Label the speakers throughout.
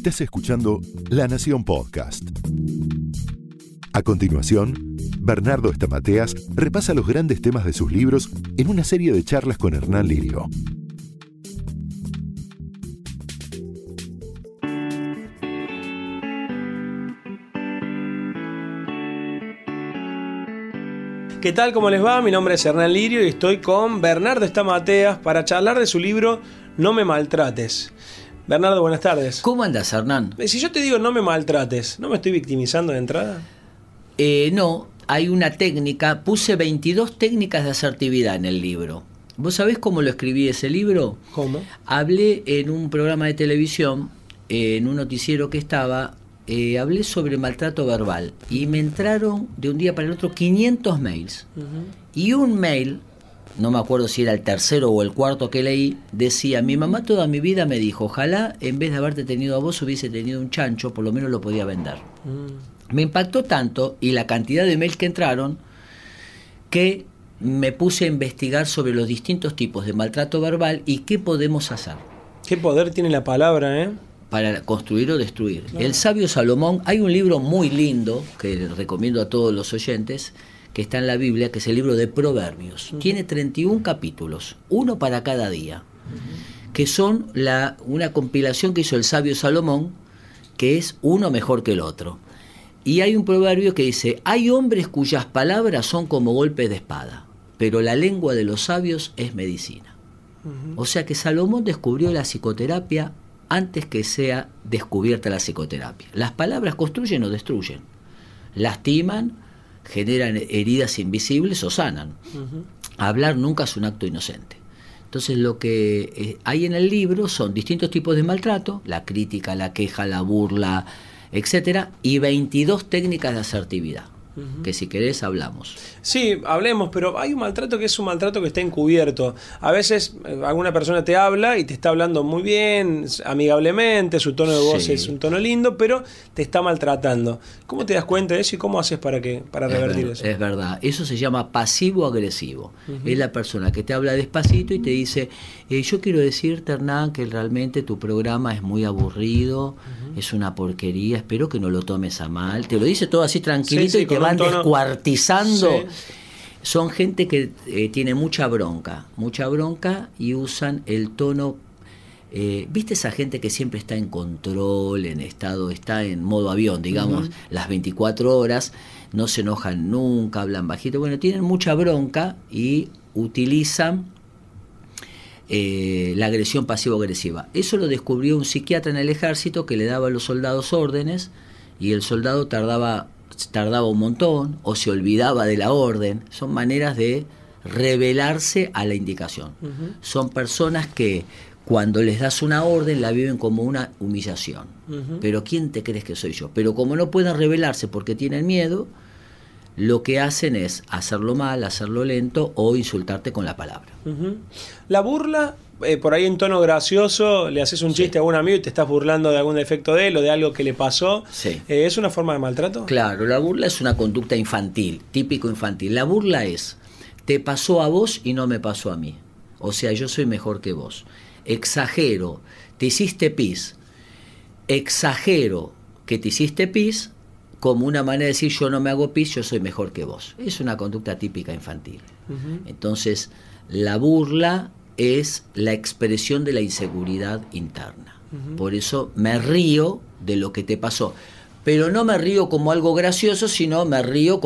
Speaker 1: Estás escuchando La Nación Podcast. A continuación, Bernardo Estamateas repasa los grandes temas de sus libros en una serie de charlas con Hernán Lirio. ¿Qué tal? ¿Cómo les va? Mi nombre es Hernán Lirio y estoy con Bernardo Estamateas para charlar de su libro No me maltrates. Bernardo, buenas tardes. ¿Cómo andas, Hernán? Eh, si yo te digo no me maltrates, ¿no me estoy victimizando de entrada?
Speaker 2: Eh, no, hay una técnica, puse 22 técnicas de asertividad en el libro. ¿Vos sabés cómo lo escribí ese libro? ¿Cómo? Hablé en un programa de televisión, eh, en un noticiero que estaba, eh, hablé sobre maltrato verbal y me entraron de un día para el otro 500 mails. Y un mail no me acuerdo si era el tercero o el cuarto que leí, decía, mi mamá toda mi vida me dijo, ojalá en vez de haberte tenido a vos hubiese tenido un chancho, por lo menos lo podía vender. Mm. Me impactó tanto y la cantidad de mails que entraron que me puse a investigar sobre los distintos tipos de maltrato verbal y qué podemos hacer. ¿Qué poder tiene la palabra, eh? Para construir o destruir. El sabio Salomón, hay un libro muy lindo que recomiendo a todos los oyentes, que está en la Biblia, que es el libro de Proverbios. Tiene 31 capítulos, uno para cada día, que son una compilación que hizo el sabio Salomón, que es uno mejor que el otro. Y hay un proverbio que dice, hay hombres cuyas palabras son como golpes de espada, pero la lengua de los sabios es medicina. O sea que Salomón descubrió la psicoterapia antes que sea descubierta la psicoterapia. Las palabras construyen o destruyen, lastiman, generan heridas invisibles o sanan. Hablar nunca es un acto inocente. Entonces lo que eh, hay en el libro son distintos tipos de maltrato, la crítica, la queja, la burla, etcétera, y 22 técnicas de asertividad que si querés hablamos.
Speaker 1: Sí, hablemos, pero hay un maltrato que es un maltrato que está encubierto. A veces eh, alguna persona te habla y te está hablando muy bien, amigablemente, su tono de voz es un tono lindo, pero te está maltratando. ¿Cómo te das cuenta de eso y cómo haces para que para revertir eso? Es verdad, eso se llama pasivo agresivo.
Speaker 2: Es la persona que te habla despacito y te dice, eh, "Yo quiero decirte, Hernán, que realmente tu programa es muy aburrido, es una porquería, espero que no lo tomes a mal." Te lo dice todo así tranquilito y te va descuartizando. Son gente que eh, tiene mucha bronca, mucha bronca y usan el tono eh, ¿Viste esa gente que siempre está en control, en estado, está en modo avión, digamos, las 24 horas, no se enojan nunca, hablan bajito? Bueno, tienen mucha bronca y utilizan eh, la agresión pasivo-agresiva. Eso lo descubrió un psiquiatra en el ejército que le daba a los soldados órdenes y el soldado tardaba tardaba un montón o se olvidaba de la orden. Son maneras de revelarse a la indicación. Son personas que cuando les das una orden la viven como una humillación. Pero ¿quién te crees que soy yo? Pero como no pueden revelarse porque tienen miedo, lo que hacen es hacerlo mal, hacerlo lento o insultarte con la
Speaker 1: palabra. La burla eh, por ahí en tono gracioso le haces un chiste a un amigo y te estás burlando de algún defecto de él o de algo que le pasó. Eh, ¿Es una forma de maltrato?
Speaker 2: Claro, la burla es una conducta infantil, típico infantil. La burla es, te pasó a vos y no me pasó a mí. O sea, yo soy mejor que vos. Exagero, te hiciste pis. Exagero que te hiciste pis como una manera de decir yo no me hago pis, yo soy mejor que vos. Es una conducta típica infantil. Entonces, la burla es la expresión de la inseguridad interna. Por eso me río de lo que te pasó. Pero no me río como algo gracioso, sino me río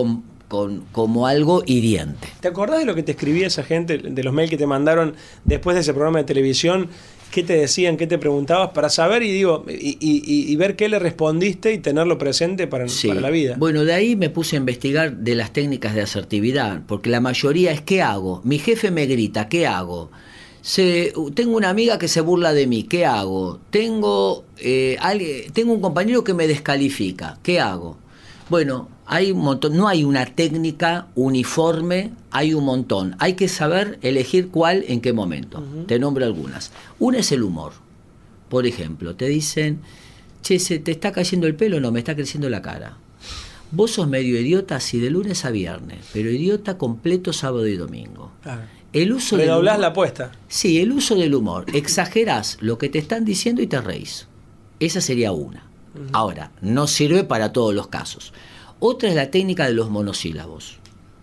Speaker 2: como algo hiriente.
Speaker 1: ¿Te acordás de lo que te escribía esa gente, de los mails que te mandaron después de ese programa de televisión? ¿Qué te decían? ¿Qué te preguntabas? Para saber y digo, y, ver qué le respondiste y tenerlo presente para, para la vida. Bueno, de
Speaker 2: ahí me puse a investigar de las técnicas de asertividad, porque la mayoría es ¿qué hago? Mi jefe me grita, ¿qué hago? se, tengo una amiga que se burla de mí, ¿qué hago? Tengo, eh, alguien, tengo un compañero que me descalifica, ¿qué hago? Bueno, hay un montón, no hay una técnica uniforme, hay un montón. Hay que saber elegir cuál en qué momento. Te nombro algunas. Una es el humor. Por ejemplo, te dicen, che, se te está cayendo el pelo, no, me está creciendo la cara. Vos sos medio idiota si de lunes a viernes, pero idiota completo sábado y domingo. Claro. El uso del la apuesta. Sí, el uso del humor. Exagerás lo que te están diciendo y te reís. Esa sería una. Ahora, no sirve para todos los casos. Otra es la técnica de los monosílabos.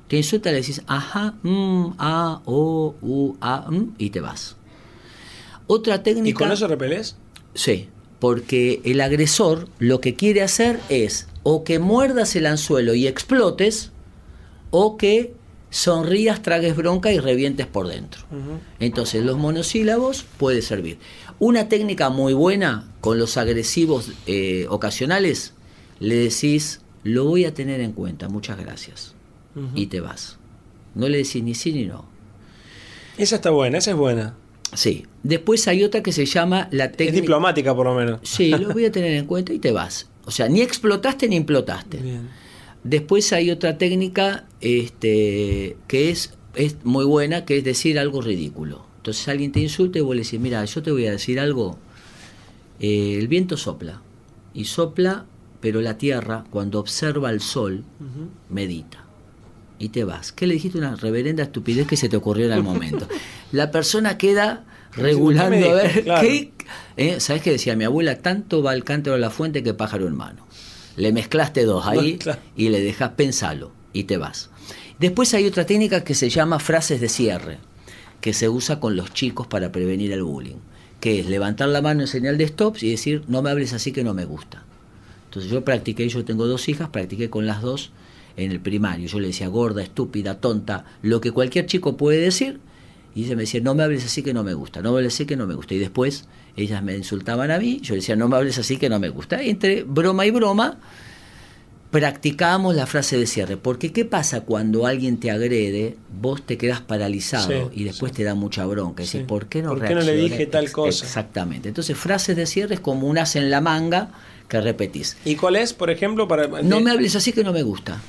Speaker 2: Te insulta, le dices, ajá, mm, a, o, u, a, mm, y te vas. Otra
Speaker 1: técnica. ¿Y con eso
Speaker 2: repeles? Sí, porque el agresor lo que quiere hacer es o que muerdas el anzuelo y explotes, o que sonrías, tragues bronca y revientes por dentro. Entonces, los monosílabos puede servir. Una técnica muy buena con los agresivos eh, ocasionales, le decís, lo voy a tener en cuenta, muchas gracias. Y te vas. No le decís ni sí ni no. Esa está buena, esa es buena. Sí. Después hay otra que se llama la técnica. diplomática, por lo menos. Sí, lo voy a tener en cuenta y te vas. O sea, ni explotaste ni implotaste. Después hay otra técnica este, que es, es muy buena, que es decir algo ridículo. Entonces alguien te insulta y vos le decís, mira, yo te voy a decir algo. Eh, el viento sopla. Y sopla, pero la tierra, cuando observa el sol, medita. Y te vas. ¿Qué le dijiste? Una reverenda estupidez que se te ocurrió en el momento. la persona queda regulando a ver ¿Eh? ¿Sabes qué decía mi abuela? Tanto va el cántaro a la fuente que pájaro en mano. Le mezclaste dos ahí y le dejas pensarlo y te vas. Después hay otra técnica que se llama frases de cierre, que se usa con los chicos para prevenir el bullying, que es levantar la mano en señal de stop y decir, no me hables así que no me gusta. Entonces yo practiqué, yo tengo dos hijas, practiqué con las dos en el primario. Yo le decía gorda, estúpida, tonta, lo que cualquier chico puede decir, y ella me decía, no me hables así que no me gusta, no me hables así que no me gusta. Y después ellas me insultaban a mí, yo decía, no me hables así que no me gusta. entre broma y broma, practicamos la frase de cierre. Porque ¿qué pasa cuando alguien te agrede? Vos te quedas paralizado y después te da mucha bronca. sí. ¿por qué no ¿Por no le dije tal cosa? Exactamente. Entonces, frases de cierre es como un en la manga que repetís.
Speaker 1: ¿Y cuál es, por ejemplo, para... No me hables así que no me gusta.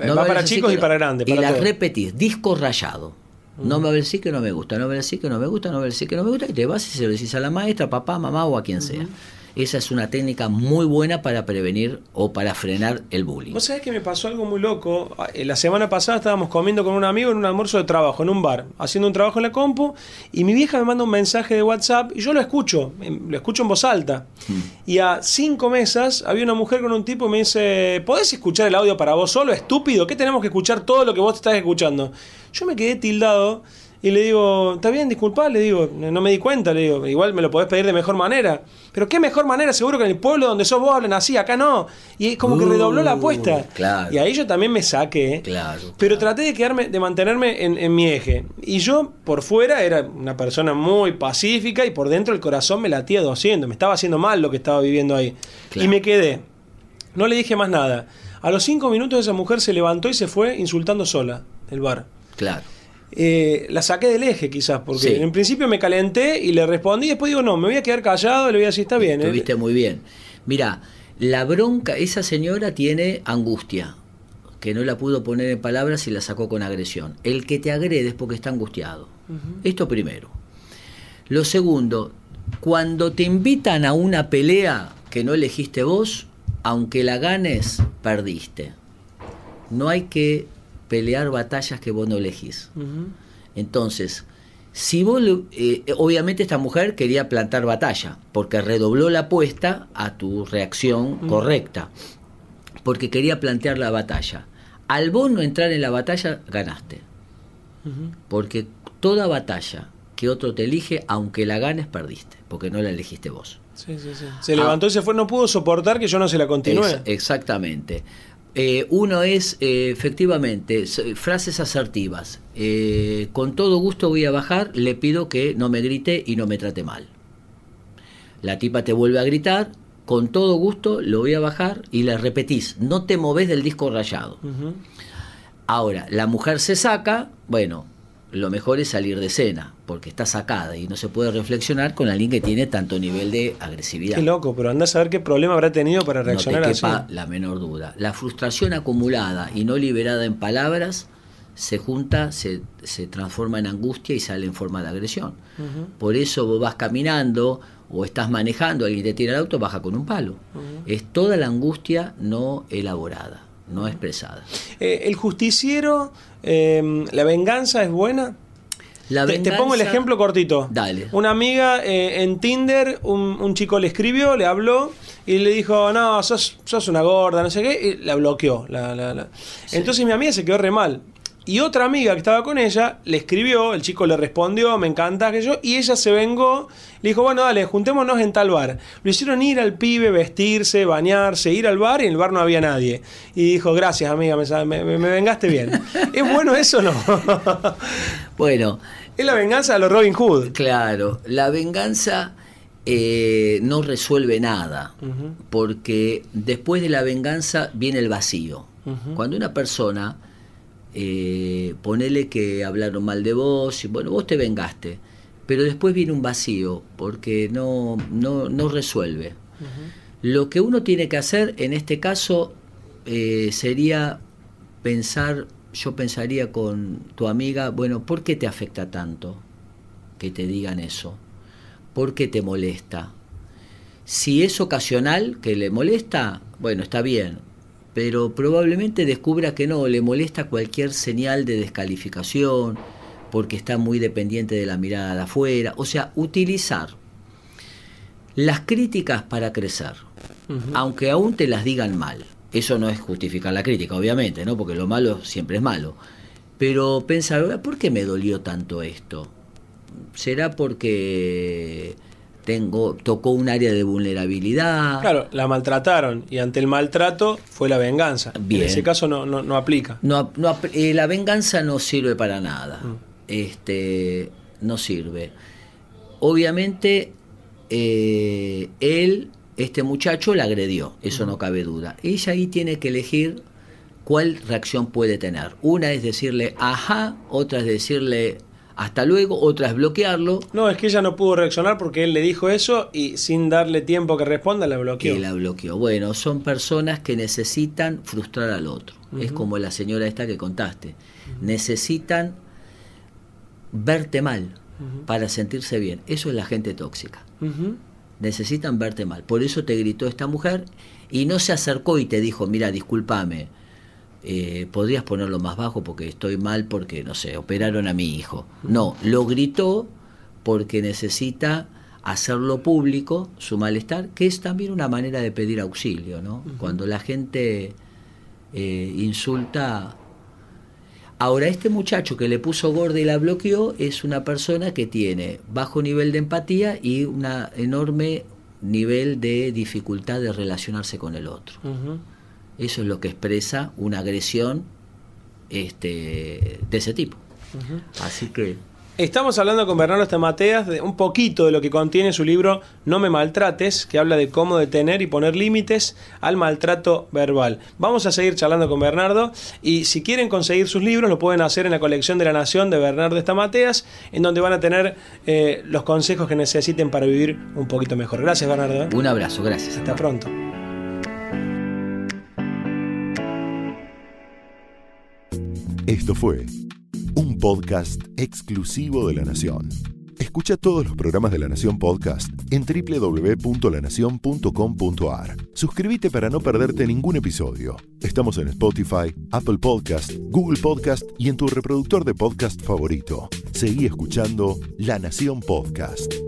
Speaker 1: Eh, va para chicos y para grandes. y la
Speaker 2: repetís, disco rayado. No me a decir que no me gusta, no ver sí que no me gusta, no ver sí que no me gusta, y te vas y se lo decís a la maestra, papá, mamá o a quien sea.
Speaker 1: Esa es una técnica muy buena para prevenir o para frenar el bullying. Vos sabés que me pasó algo muy loco. Eh, la semana pasada estábamos comiendo con un amigo en un almuerzo de trabajo, en un bar, haciendo un trabajo en la compu, y mi vieja me manda un mensaje de WhatsApp y yo lo escucho, lo escucho en voz alta. Mm. Y a cinco mesas había una mujer con un tipo y me dice, ¿podés escuchar el audio para vos solo, estúpido? ¿Qué tenemos que escuchar todo lo que vos estás escuchando? Yo me quedé tildado y le digo, está bien, disculpa, le digo, no me di cuenta, le digo, igual me lo podés pedir de mejor manera. Pero qué mejor manera, seguro que en el pueblo donde sos vos hablan así, acá no. Y es como que redobló la apuesta. Claro. Y ahí yo también me saqué. Claro, Pero traté de quedarme, de mantenerme en, mi eje. Y yo, por fuera, era una persona muy pacífica y por dentro el corazón me latía 200. Me estaba haciendo mal lo que estaba viviendo ahí. Y me quedé. No le dije más nada. A los cinco minutos esa mujer se levantó y se fue insultando sola, el bar. Claro. Eh, la saqué del eje quizás, porque en principio me calenté y le respondí, y después digo, no, me voy a quedar callado, le voy a decir, está bien. ¿eh?". Estuviste muy bien. Mira, la bronca, esa señora tiene angustia,
Speaker 2: que no la pudo poner en palabras y la sacó con agresión. El que te agrede es porque está angustiado. Esto primero. Lo segundo, cuando te invitan a una pelea que no elegiste vos, aunque la ganes, perdiste. No hay que pelear batallas que vos no elegís. Entonces, si vos, eh, obviamente esta mujer quería plantar batalla, porque redobló la apuesta a tu reacción correcta, porque quería plantear la batalla. Al vos no entrar en la batalla, ganaste. Porque toda batalla que otro te elige, aunque la ganes, perdiste, porque no la elegiste vos.
Speaker 1: Se levantó
Speaker 2: ah. y se fue, no pudo soportar que yo no se la continúe. exactamente. Eh, uno es, eh, efectivamente, eh, frases asertivas. con todo gusto voy a bajar, le pido que no me grite y no me trate mal. La tipa te vuelve a gritar, con todo gusto lo voy a bajar y la repetís, no te moves del disco rayado. Ahora, la mujer se saca, bueno, lo mejor es salir de cena porque está sacada y no se puede reflexionar con alguien que tiene tanto nivel de agresividad. Qué
Speaker 1: loco, pero andás a ver qué problema habrá tenido para reaccionar no te la menor duda.
Speaker 2: La frustración acumulada y no liberada en palabras se junta, se, se transforma en angustia y sale en forma de agresión. Por eso vos vas caminando o estás manejando, alguien te tira el auto, baja con un palo. Es toda la angustia no elaborada no expresada.
Speaker 1: Eh, ¿El justiciero, em, la venganza es buena? La te, pongo el ejemplo cortito. Dale. Una amiga eh, en Tinder, un, chico le escribió, le habló y le dijo, no, sos, una gorda, no sé qué, y la bloqueó. Entonces mi amiga se quedó re mal. Y otra amiga que estaba con ella le escribió, el chico le respondió, me encanta que yo, y ella se vengó, le dijo, bueno, dale, juntémonos en tal bar. Lo hicieron ir al pibe, vestirse, bañarse, ir al bar, y en el bar no había nadie. Y dijo, gracias amiga, me, vengaste bien. ¿Es bueno eso o no? bueno. Es la venganza de los Robin Hood. Claro, la venganza... Eh, no resuelve
Speaker 2: nada, porque después de la venganza viene el vacío. Cuando una persona eh, ponele que hablaron mal de vos, y bueno, vos te vengaste, pero después viene un vacío, porque no, no, resuelve. Lo que uno tiene que hacer en este caso eh, sería pensar, yo pensaría con tu amiga, bueno, ¿por qué te afecta tanto que te digan eso? ¿Por qué te molesta? Si es ocasional que le molesta, bueno, está bien, pero probablemente descubra que no, le molesta cualquier señal de descalificación, porque está muy dependiente de la mirada de afuera. O sea, utilizar las críticas para crecer, aunque aún te las digan mal. Eso no es justificar la crítica, obviamente, ¿no? Porque lo malo siempre es malo. Pero pensar, ¿por qué me dolió tanto esto? ¿Será porque tocó un área de
Speaker 1: vulnerabilidad. Claro, la maltrataron y ante el maltrato fue la venganza. En ese caso no, no, aplica. Eh, la venganza no sirve para nada.
Speaker 2: Mm. Este, no sirve. Obviamente, eh, él, este muchacho, la agredió, eso no cabe duda. Ella ahí tiene que elegir cuál reacción puede tener. Una es decirle, ajá, otra es decirle, hasta luego,
Speaker 1: otra es bloquearlo. No, es que ella no pudo reaccionar porque él le dijo eso y sin darle tiempo que responda la bloqueó. Y la bloqueó. Bueno, son personas que necesitan frustrar al otro. Es como
Speaker 2: la señora esta que contaste. Necesitan verte mal para sentirse bien. Eso es la gente tóxica. Necesitan verte mal. Por eso te gritó esta mujer y no se acercó y te dijo, mira, discúlpame eh, podrías ponerlo más bajo porque estoy mal porque, no sé, operaron a mi hijo. No, lo gritó porque necesita hacerlo público, su malestar, que es también una manera de pedir auxilio, ¿no? Cuando la gente eh, insulta... Ahora, este muchacho que le puso gorda y la bloqueó es una persona que tiene bajo nivel de empatía y un enorme nivel de dificultad de relacionarse con el otro eso es lo que expresa una agresión este, de ese tipo. Así que...
Speaker 1: Estamos hablando con Bernardo Estamateas de un poquito de lo que contiene su libro No me maltrates, que habla de cómo detener y poner límites al maltrato verbal. Vamos a seguir charlando con Bernardo y si quieren conseguir sus libros lo pueden hacer en la colección de la Nación de Bernardo Estamateas, en donde van a tener eh, los consejos que necesiten para vivir un poquito mejor. Gracias Bernardo. ¿eh? Un abrazo, gracias. Hasta pronto. Esto fue un podcast exclusivo de La Nación. Escucha todos los programas de La Nación Podcast en www.lanacion.com.ar. Suscríbete para no perderte ningún episodio. Estamos en Spotify, Apple Podcast, Google Podcast y en tu reproductor de podcast favorito. Seguí escuchando La Nación Podcast.